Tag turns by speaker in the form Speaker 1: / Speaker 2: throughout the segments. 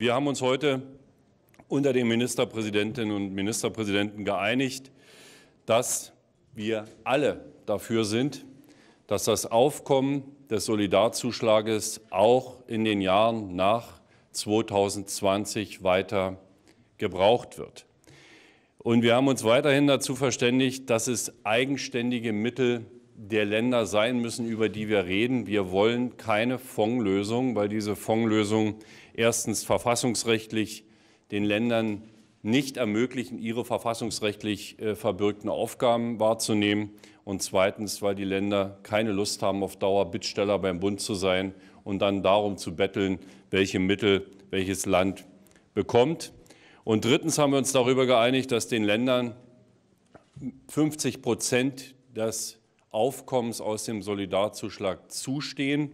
Speaker 1: Wir haben uns heute unter den Ministerpräsidentinnen und Ministerpräsidenten geeinigt, dass wir alle dafür sind, dass das Aufkommen des Solidarzuschlages auch in den Jahren nach 2020 weiter gebraucht wird. Und wir haben uns weiterhin dazu verständigt, dass es eigenständige Mittel gibt der Länder sein müssen, über die wir reden. Wir wollen keine Fondslösung, weil diese Fondslösung erstens verfassungsrechtlich den Ländern nicht ermöglichen, ihre verfassungsrechtlich äh, verbürgten Aufgaben wahrzunehmen und zweitens, weil die Länder keine Lust haben, auf Dauer Bittsteller beim Bund zu sein und dann darum zu betteln, welche Mittel welches Land bekommt. Und drittens haben wir uns darüber geeinigt, dass den Ländern 50 Prozent des Aufkommens aus dem Solidarzuschlag zustehen.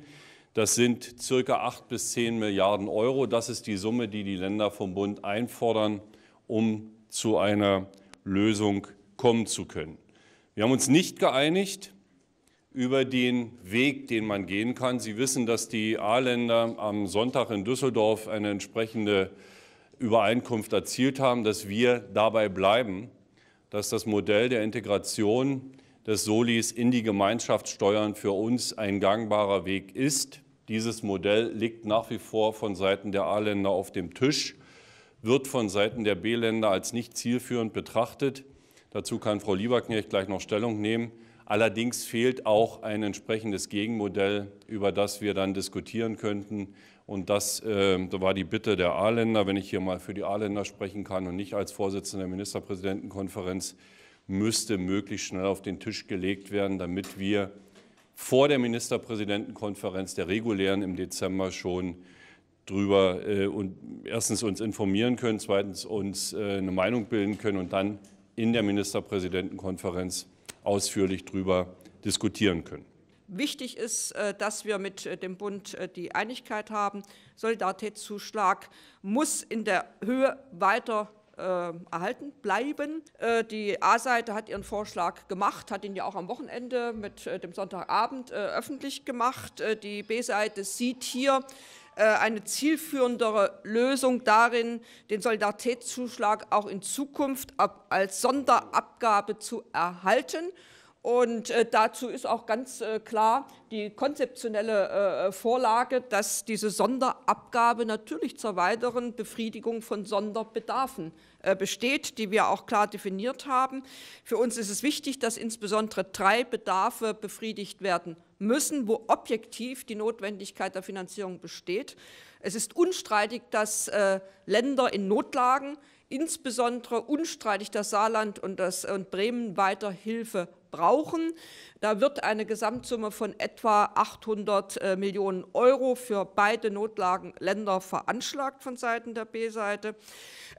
Speaker 1: Das sind circa 8 bis 10 Milliarden Euro. Das ist die Summe, die die Länder vom Bund einfordern, um zu einer Lösung kommen zu können. Wir haben uns nicht geeinigt über den Weg, den man gehen kann. Sie wissen, dass die A-Länder am Sonntag in Düsseldorf eine entsprechende Übereinkunft erzielt haben, dass wir dabei bleiben, dass das Modell der Integration des Solis in die Gemeinschaftssteuern für uns ein gangbarer Weg ist. Dieses Modell liegt nach wie vor von Seiten der A-Länder auf dem Tisch, wird von Seiten der B-Länder als nicht zielführend betrachtet. Dazu kann Frau Lieberknecht gleich noch Stellung nehmen. Allerdings fehlt auch ein entsprechendes Gegenmodell, über das wir dann diskutieren könnten. Und das äh, war die Bitte der A-Länder, wenn ich hier mal für die A-Länder sprechen kann und nicht als Vorsitzender der Ministerpräsidentenkonferenz müsste möglichst schnell auf den Tisch gelegt werden, damit wir vor der Ministerpräsidentenkonferenz der regulären im Dezember schon drüber äh, und erstens uns informieren können, zweitens uns äh, eine Meinung bilden können und dann in der Ministerpräsidentenkonferenz ausführlich drüber diskutieren können.
Speaker 2: Wichtig ist, äh, dass wir mit äh, dem Bund äh, die Einigkeit haben. Solidaritätszuschlag muss in der Höhe weiter äh, erhalten bleiben. Äh, die A-Seite hat ihren Vorschlag gemacht, hat ihn ja auch am Wochenende mit äh, dem Sonntagabend öffentlich gemacht. die B-Seite sieht hier eine zielführendere Lösung darin, den Solidaritätszuschlag auch in Zukunft als Sonderabgabe zu erhalten und äh, dazu ist auch ganz äh, klar die konzeptionelle äh, äh Vorlage, dass diese Sonderabgabe natürlich zur weiteren Befriedigung von Sonderbedarfen äh, besteht, die wir auch klar definiert haben. Für uns ist es wichtig, dass insbesondere drei Bedarfe befriedigt werden müssen, wo objektiv die Notwendigkeit der Finanzierung besteht. Es ist unstreitig, dass äh, Länder in Notlagen, insbesondere unstreitig das Saarland und, das, und Bremen, weiter Hilfe brauchen. Da wird eine Gesamtsumme von etwa 800 äh, Millionen Euro für beide Notlagenländer veranschlagt von Seiten der B-Seite.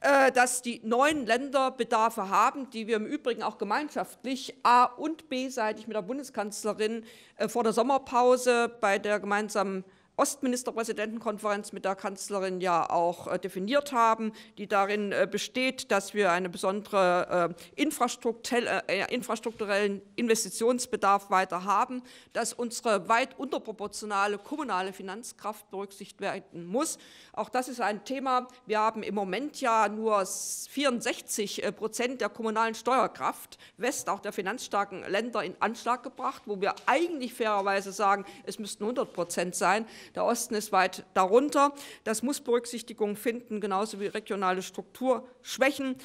Speaker 2: Äh, dass die neuen Länder Bedarfe haben, die wir im Übrigen auch gemeinschaftlich A- und B-seitig mit der Bundeskanzlerin äh, vor der Sommerpause bei der gemeinsamen Ostministerpräsidentenkonferenz mit der Kanzlerin ja auch äh, definiert haben, die darin äh, besteht, dass wir einen besonderen äh, infrastrukturellen Investitionsbedarf weiter haben, dass unsere weit unterproportionale kommunale Finanzkraft berücksichtigt werden muss. Auch das ist ein Thema. Wir haben im Moment ja nur 64 Prozent der kommunalen Steuerkraft West, auch der finanzstarken Länder, in Anschlag gebracht, wo wir eigentlich fairerweise sagen, es müssten 100 Prozent sein. Der Osten ist weit darunter. Das muss Berücksichtigung finden, genauso wie regionale Strukturschwächen.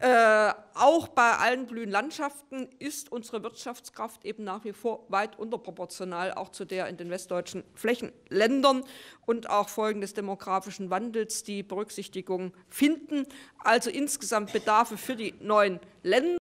Speaker 2: Äh, auch bei allen blühen Landschaften ist unsere Wirtschaftskraft eben nach wie vor weit unterproportional, auch zu der in den westdeutschen Flächenländern und auch Folgen des demografischen Wandels, die Berücksichtigung finden. Also insgesamt Bedarfe für die neuen Länder.